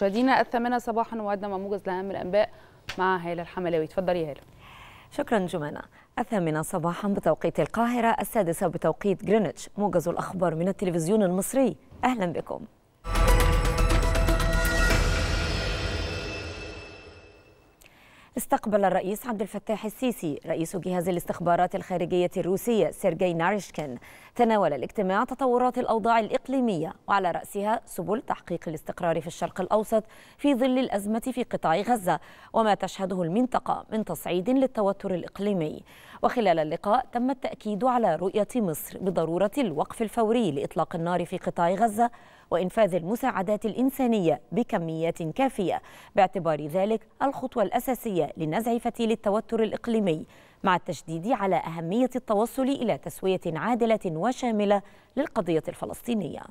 مشاهدينا الثامنه صباحا وعدنا مع موجز لاهم الانباء مع هاله الحملاوي اتفضلي يا هاله شكرا جمانه الثامنة صباحا بتوقيت القاهرة السادسة بتوقيت جرينتش موجز الأخبار من التلفزيون المصري أهلا بكم استقبل الرئيس عبد الفتاح السيسي رئيس جهاز الاستخبارات الخارجية الروسية سيرجي ناريشكين تناول الاجتماع تطورات الأوضاع الإقليمية وعلى رأسها سبل تحقيق الاستقرار في الشرق الأوسط في ظل الأزمة في قطاع غزة وما تشهده المنطقة من تصعيد للتوتر الإقليمي وخلال اللقاء تم التأكيد على رؤية مصر بضرورة الوقف الفوري لإطلاق النار في قطاع غزة وإنفاذ المساعدات الإنسانية بكميات كافية باعتبار ذلك الخطوة الأساسية لنزع فتيل التوتر الإقليمي مع التشديد على أهمية التوصل إلى تسوية عادلة وشاملة للقضية الفلسطينية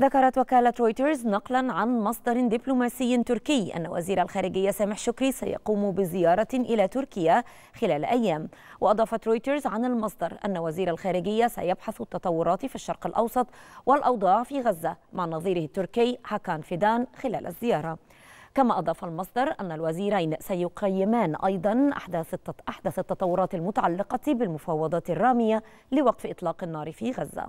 ذكرت وكالة رويترز نقلا عن مصدر دبلوماسي تركي أن وزير الخارجية سامح شكري سيقوم بزيارة إلى تركيا خلال أيام وأضافت رويترز عن المصدر أن وزير الخارجية سيبحث التطورات في الشرق الأوسط والأوضاع في غزة مع نظيره التركي حكان فيدان خلال الزيارة كما أضاف المصدر أن الوزيرين سيقيمان أيضا أحداث أحدث التطورات المتعلقة بالمفاوضات الرامية لوقف إطلاق النار في غزة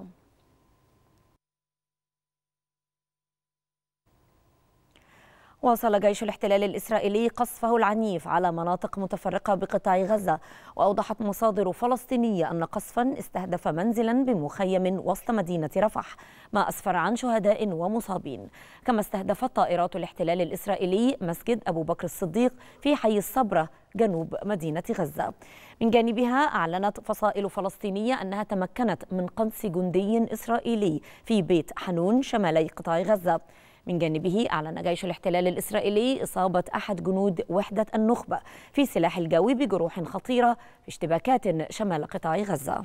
واصل جيش الاحتلال الإسرائيلي قصفه العنيف على مناطق متفرقة بقطاع غزة وأوضحت مصادر فلسطينية أن قصفا استهدف منزلا بمخيم وسط مدينة رفح ما أسفر عن شهداء ومصابين كما استهدفت طائرات الاحتلال الإسرائيلي مسجد أبو بكر الصديق في حي الصبرة جنوب مدينة غزة من جانبها أعلنت فصائل فلسطينية أنها تمكنت من قنص جندي إسرائيلي في بيت حنون شمالي قطاع غزة من جانبه أعلن جيش الاحتلال الإسرائيلي إصابة أحد جنود وحدة النخبة في سلاح الجوي بجروح خطيرة في اشتباكات شمال قطاع غزة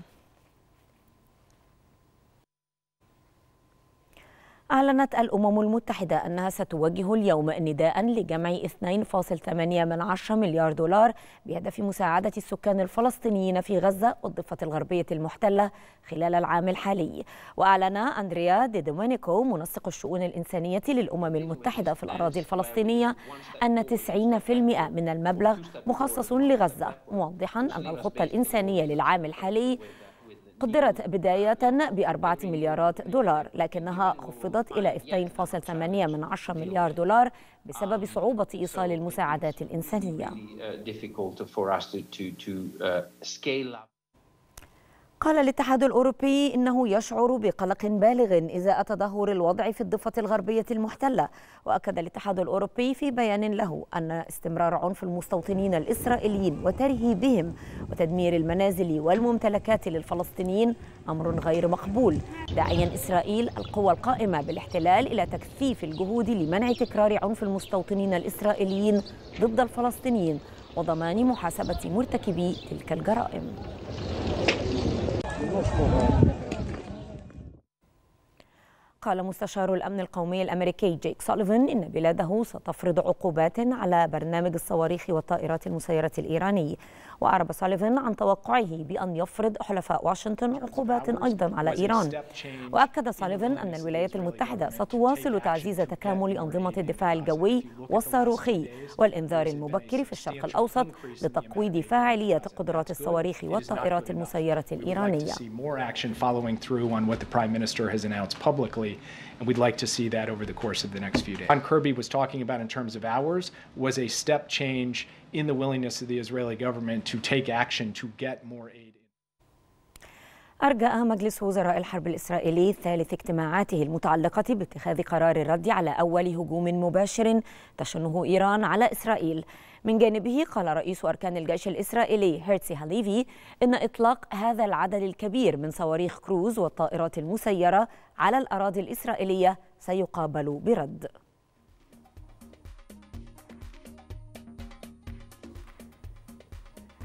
أعلنت الأمم المتحدة أنها ستوجه اليوم نداء لجمع 2.8 من مليار دولار بهدف مساعدة السكان الفلسطينيين في غزة والضفة الغربية المحتلة خلال العام الحالي وأعلن أندريا دي دومينيكو منسق الشؤون الإنسانية للأمم المتحدة في الأراضي الفلسطينية أن 90% من المبلغ مخصص لغزة موضحا أن الخطة الإنسانية للعام الحالي قدرت بداية بأربعة مليارات دولار لكنها خفضت إلى 2.8 من 10 مليار دولار بسبب صعوبة إيصال المساعدات الإنسانية قال الاتحاد الأوروبي إنه يشعر بقلق بالغ إزاء تدهور الوضع في الضفة الغربية المحتلة وأكد الاتحاد الأوروبي في بيان له أن استمرار عنف المستوطنين الإسرائيليين وترهيبهم وتدمير المنازل والممتلكات للفلسطينيين أمر غير مقبول داعيا إسرائيل القوى القائمة بالاحتلال إلى تكثيف الجهود لمنع تكرار عنف المستوطنين الإسرائيليين ضد الفلسطينيين وضمان محاسبة مرتكبي تلك الجرائم Nossa, قال مستشار الأمن القومي الأمريكي جيك سوليفان إن بلاده ستفرض عقوبات على برنامج الصواريخ والطائرات المسيرة الإيراني وأعرب سوليفان عن توقعه بأن يفرض حلفاء واشنطن عقوبات أيضا على إيران وأكد سوليفان أن الولايات المتحدة ستواصل تعزيز تكامل أنظمة الدفاع الجوي والصاروخي والإنذار المبكر في الشرق الأوسط لتقويض فاعلية قدرات الصواريخ والطائرات المسيرة الإيرانية. And we'd like to see that over the course of the next few days. John Kirby was talking about in terms of hours was a step change in the willingness of the Israeli government to take action to get more aid. أرجأ مجلس وزراء الحرب الإسرائيلي ثالث اجتماعاته المتعلقة باتخاذ قرار الرد على أول هجوم مباشر تشنه إيران على إسرائيل من جانبه قال رئيس أركان الجيش الإسرائيلي هيرتسي هاليفي إن إطلاق هذا العدد الكبير من صواريخ كروز والطائرات المسيرة على الأراضي الإسرائيلية سيقابل برد